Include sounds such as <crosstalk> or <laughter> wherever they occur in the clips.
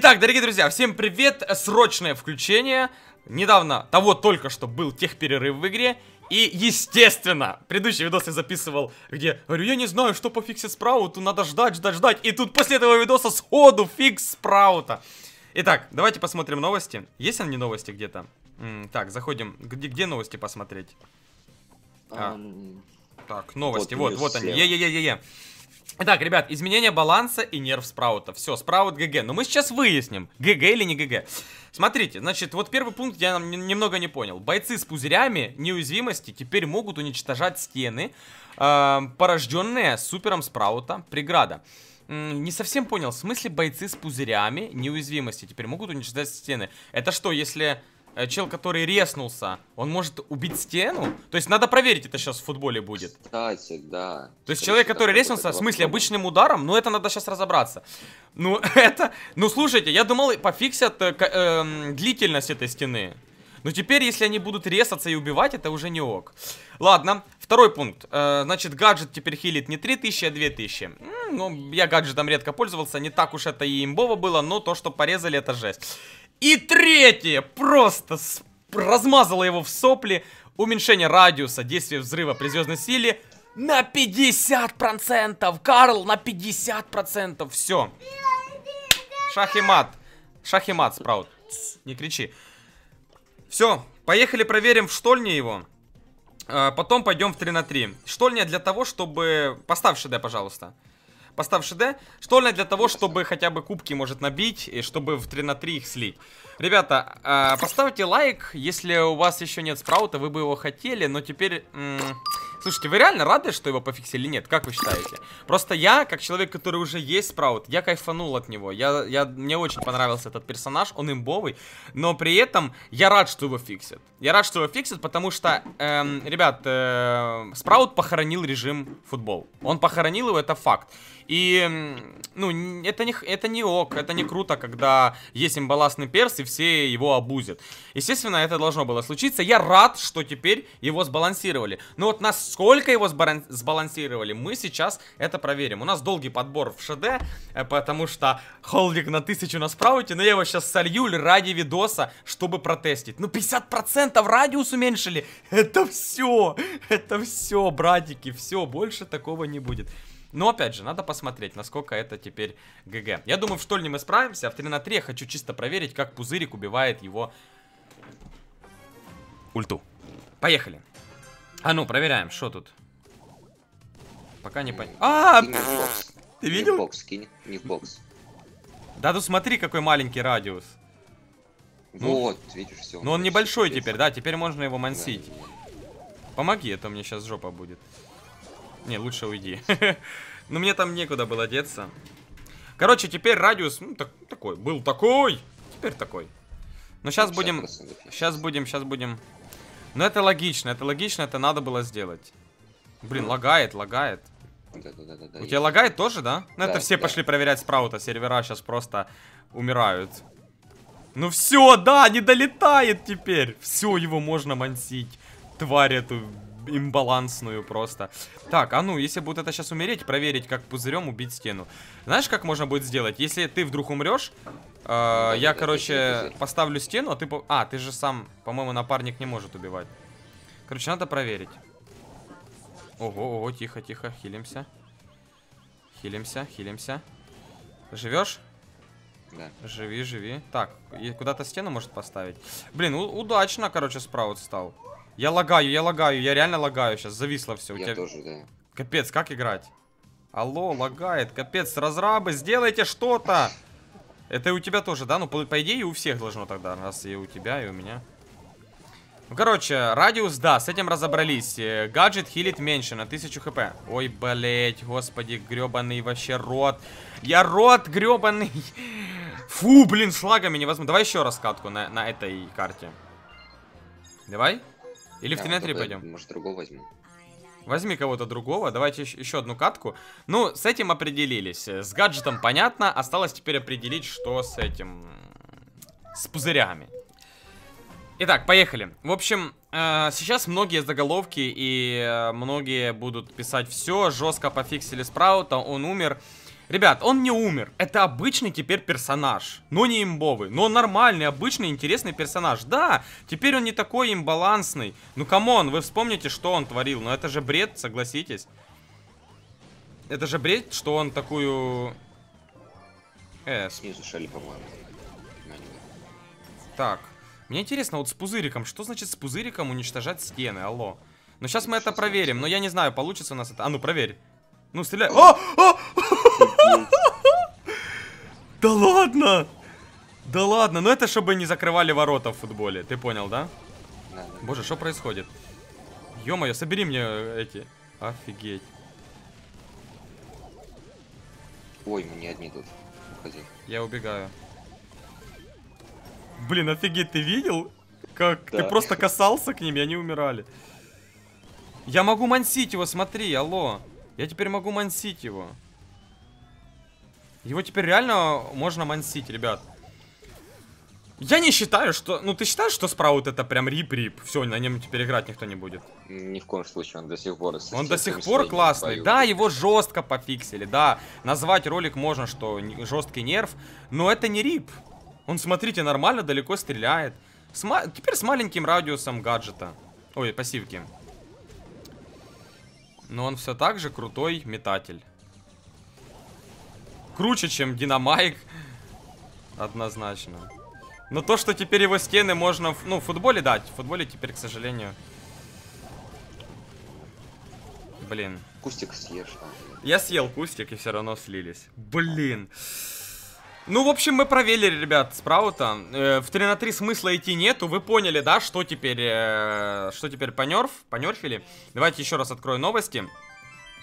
Итак, дорогие друзья, всем привет, срочное включение. Недавно, того только что был техперерыв в игре. И, естественно, предыдущий видос я записывал, где, говорю, я не знаю, что по фиксе спрауту, надо ждать, ждать, ждать. И тут после этого видоса сходу фикс спраута. Итак, давайте посмотрим новости. Есть они новости где-то? так, заходим. Где, где новости посмотреть? А. а. так, новости, вот, вот, вот они. Е-е-е-е-е. Итак, ребят, изменение баланса и нерв спраута. Все, спраут ГГ. Но мы сейчас выясним, ГГ или не ГГ. Смотрите, значит, вот первый пункт я немного не понял. Бойцы с пузырями неуязвимости теперь могут уничтожать стены, э, порожденные супером спраута преграда. Не совсем понял, в смысле бойцы с пузырями неуязвимости теперь могут уничтожать стены? Это что, если... Э, чел, который резнулся, он может убить стену? То есть надо проверить, это сейчас в футболе будет. Кстати, да. То есть человек, который резнулся, в смысле, обычным ударом, ну это надо сейчас разобраться. Ну <laughs> это, ну слушайте, я думал, пофиксят э, эм, длительность этой стены. Но теперь, если они будут резаться и убивать, это уже не ок. Ладно, второй пункт. Э, значит, гаджет теперь хилит не 3000, а 2000. М ну, я гаджетом редко пользовался, не так уж это и имбово было, но то, что порезали, это жесть. И третье! Просто размазало его в сопли. Уменьшение радиуса действия взрыва при звездной силе на 50%! Карл, на 50%! Все. Шах и мат. Шах и мат, Спраут. Тс, не кричи. Все, поехали проверим в штольне его. А, потом пойдем в 3 на 3. Штольня для того, чтобы... Поставь ШД, пожалуйста. Поставши Д, что ли, для того, чтобы хотя бы кубки может набить, и чтобы в 3 на 3 их слить. Ребята, а, поставьте лайк, если у вас еще нет спраута, вы бы его хотели, но теперь... Слушайте, вы реально рады, что его пофиксили? Нет, как вы считаете? Просто я, как человек, который уже есть Спраут, я кайфанул от него. Я, я, мне очень понравился этот персонаж, он имбовый, но при этом я рад, что его фиксят. Я рад, что его фиксят, потому что, эм, ребят, э, Спраут похоронил режим футбол. Он похоронил его, это факт. И, ну, это не, это не ок, это не круто, когда есть имбалансный перс и все его обузят. Естественно, это должно было случиться. Я рад, что теперь его сбалансировали. Но вот нас Сколько его сбалансировали, мы сейчас это проверим. У нас долгий подбор в ШД, э, потому что холдик на тысячу на спрауте, но я его сейчас солью ради видоса, чтобы протестить. Ну 50% радиус уменьшили, <laughs> это все, это все, братики, все, больше такого не будет. Но опять же, надо посмотреть, насколько это теперь ГГ. Я думаю, в штольне мы справимся, а в 3 на 3 я хочу чисто проверить, как пузырик убивает его ульту. Поехали. А ну, проверяем, что тут. Пока не понял. А, Ты видел? Не в бокс, кинь, не в бокс. Да ну смотри, какой маленький радиус. Ну, вот, видишь, все. Но он ну, небольшой теперь, да? Теперь можно его мансить. Помоги, это мне сейчас жопа будет. Не, лучше уйди. <laughs> ну, мне там некуда было деться. Короче, теперь радиус, ну, так, такой, был такой, теперь такой. Но ну, сейчас будем, сейчас будем, сейчас будем но ну, это логично, это логично, это надо было сделать. Блин, ну. лагает, лагает. Да, да, да, да, У тебя лагает тоже, да? Ну да, это все да. пошли проверять спраута, сервера сейчас просто умирают. Ну все, да, не долетает теперь. Все, его можно мансить. Тварь эту имбалансную просто. Так, а ну, если будет это сейчас умереть, проверить, как пузырем убить стену. Знаешь, как можно будет сделать? Если ты вдруг умрешь, э, я, короче, поставлю стену, а ты... А, ты же сам, по-моему, напарник не может убивать. Короче, надо проверить. Ого, ого, тихо, тихо, хилимся. Хилимся, хилимся. Живешь? Да. Живи, живи. Так, и куда-то стену может поставить. Блин, удачно, короче, спраут стал. Я лагаю, я лагаю, я реально лагаю сейчас, зависло все. Я тебя... тоже, да. Капец, как играть? Алло, лагает, капец, разрабы, сделайте что-то! Это и у тебя тоже, да? Ну, по, по идее, у всех должно тогда, раз и у тебя, и у меня. Ну, короче, радиус, да, с этим разобрались. Э, гаджет хилит меньше, на 1000 хп. Ой, блять, господи, гребаный вообще рот. Я рот гребаный. Фу, блин, с лагами невозможно. Давай еще раз катку на, на этой карте. Давай. Или да, в 3 на пойдем? Может, другого возьму. Возьми кого-то другого, давайте еще одну катку. Ну, с этим определились. С гаджетом понятно, осталось теперь определить, что с этим... С пузырями. Итак, поехали. В общем, э, сейчас многие заголовки и э, многие будут писать все. Жестко пофиксили Спраута, он умер. Ребят, он не умер. Это обычный теперь персонаж. Но не имбовый. Но нормальный, обычный, интересный персонаж. Да, теперь он не такой имбалансный. Ну, камон, вы вспомните, что он творил. Но это же бред, согласитесь. Это же бред, что он такую... Э, Снизу шали, по-моему. Так. Мне интересно, вот с пузыриком. Что значит с пузыриком уничтожать стены? Алло. Ну, сейчас мы это проверим. Но я не знаю, получится у нас это... А ну, проверь. Ну, стреляй. О! О! Да ладно! Да ладно, но ну это чтобы не закрывали ворота в футболе, ты понял, да? Боже, что происходит? Ё-моё, собери мне э, эти... Офигеть. Ой, мне одни тут. Уходи. Я убегаю. Блин, офигеть, ты видел? Как да. ты просто касался к ним, и они умирали. Я могу мансить его, смотри, алло. Я теперь могу мансить его. Его теперь реально можно мансить, ребят. Я не считаю, что... Ну, ты считаешь, что Спраут это прям рип-рип? Все, на нем теперь играть никто не будет. Ни в коем случае, он до сих пор... Он до сих пор классный. Да, его жестко пофиксили, да. Назвать ролик можно, что жесткий нерв. Но это не рип. Он, смотрите, нормально далеко стреляет. С ма... Теперь с маленьким радиусом гаджета. Ой, пассивки. Но он все так же крутой метатель круче, чем Динамайк. Однозначно. Но то, что теперь его стены можно... Ну, в футболе, да. В футболе теперь, к сожалению... Блин. Кустик съешь. А? Я съел кустик и все равно слились. Блин. Ну, в общем, мы проверили, ребят, спраута. Э, в 3 на 3 смысла идти нету. Вы поняли, да, что теперь... Э, что теперь понерф? Понерфили? Давайте еще раз открою новости.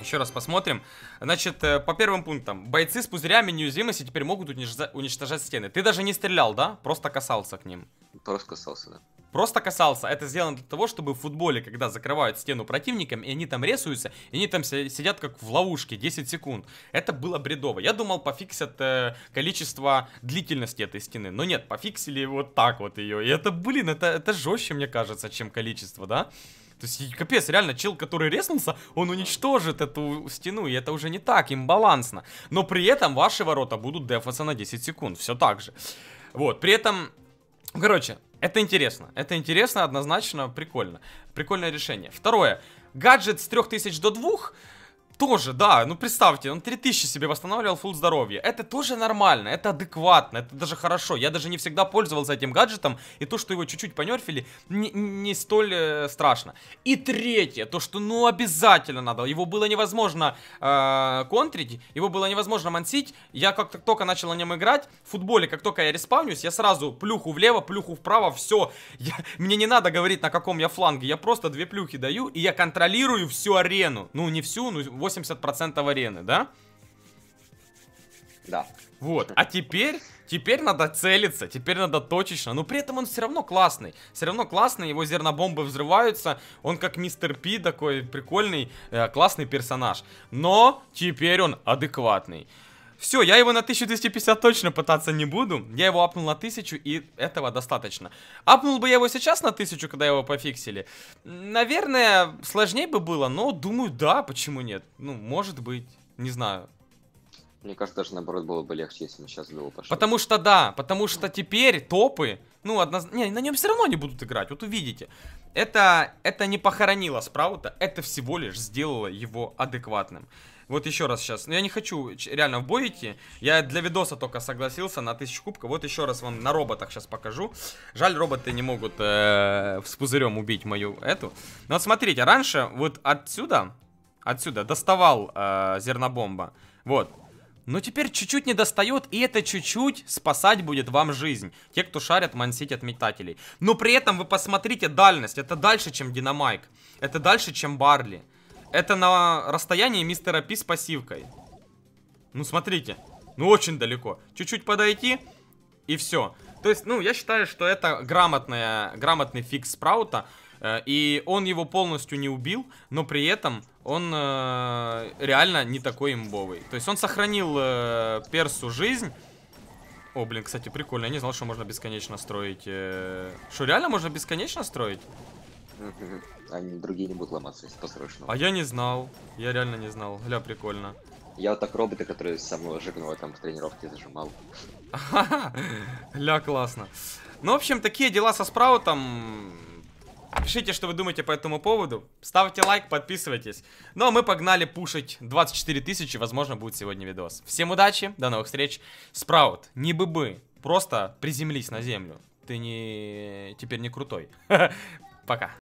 Еще раз посмотрим. Значит, э, по первым пунктам. Бойцы с пузырями неуязвимости теперь могут уничтожать стены. Ты даже не стрелял, да? Просто касался к ним. Просто касался, да. Просто касался. Это сделано для того, чтобы в футболе, когда закрывают стену противникам, и они там рисуются, и они там сидят как в ловушке 10 секунд. Это было бредово. Я думал, пофиксят э, количество длительности этой стены. Но нет, пофиксили вот так вот ее. И это, блин, это, это жестче, мне кажется, чем количество, да? То есть, капец, реально, чел, который резнулся, он уничтожит эту стену, и это уже не так, им балансно. Но при этом ваши ворота будут дефаться на 10 секунд, все так же. Вот, при этом, короче, это интересно. Это интересно, однозначно, прикольно. Прикольное решение. Второе, гаджет с 3000 до 2... Тоже, да, ну представьте, он 3000 себе восстанавливал фул здоровья. Это тоже нормально, это адекватно, это даже хорошо. Я даже не всегда пользовался этим гаджетом, и то, что его чуть-чуть понерфили, не, не столь э, страшно. И третье, то, что ну обязательно надо, его было невозможно э, контрить, его было невозможно мансить. Я как -то, только начал на нем играть, в футболе, как только я респавнюсь, я сразу плюху влево, плюху вправо, все. Я, мне не надо говорить, на каком я фланге, я просто две плюхи даю, и я контролирую всю арену. Ну не всю, ну 80% арены, да? Да. Вот, а теперь, теперь надо целиться, теперь надо точечно, но при этом он все равно классный, все равно классный, его зернобомбы взрываются, он как мистер Пи такой прикольный, э, классный персонаж, но теперь он адекватный. Все, я его на 1250 точно пытаться не буду. Я его апнул на 1000, и этого достаточно. Апнул бы я его сейчас на 1000, когда его пофиксили. Наверное, сложнее бы было, но думаю, да, почему нет. Ну, может быть, не знаю. Мне кажется, даже наоборот было бы легче, если мы сейчас его пошли. Потому что да, потому что теперь топы, ну, однозначно, не, на нем все равно не будут играть, вот увидите. Это, это не похоронило Спраута, это всего лишь сделало его адекватным. Вот еще раз сейчас. Но ну, я не хочу реально в бой идти. Я для видоса только согласился на 1000 кубка. Вот еще раз вам на роботах сейчас покажу. Жаль, роботы не могут э, с пузырем убить мою эту. Но ну, вот смотрите, раньше вот отсюда, отсюда доставал э, зернобомба. Вот. Но теперь чуть-чуть не достает, и это чуть-чуть спасать будет вам жизнь. Те, кто шарят мансить от метателей. Но при этом вы посмотрите дальность. Это дальше, чем динамайк. Это дальше, чем барли. Это на расстоянии мистера Пи с пассивкой. Ну, смотрите. Ну, очень далеко. Чуть-чуть подойти, и все. То есть, ну, я считаю, что это грамотная, грамотный фикс Спраута. Э, и он его полностью не убил, но при этом он э, реально не такой имбовый. То есть он сохранил э, Персу жизнь. О, блин, кстати, прикольно. Я не знал, что можно бесконечно строить. Э, что, реально можно бесконечно строить? Они другие не будут ломаться, если посрочно. А я не знал. Я реально не знал. Гля, прикольно. Я вот так роботы, которые со мной жигнула там в тренировке зажимал. Гля, классно. Ну, в общем, такие дела со Спраутом. Пишите, что вы думаете по этому поводу. Ставьте лайк, подписывайтесь. Ну, а мы погнали пушить 24 тысячи. Возможно, будет сегодня видос. Всем удачи, до новых встреч. Спраут, не быбы, просто приземлись на землю. Ты не... теперь не крутой. <laughs> Пока.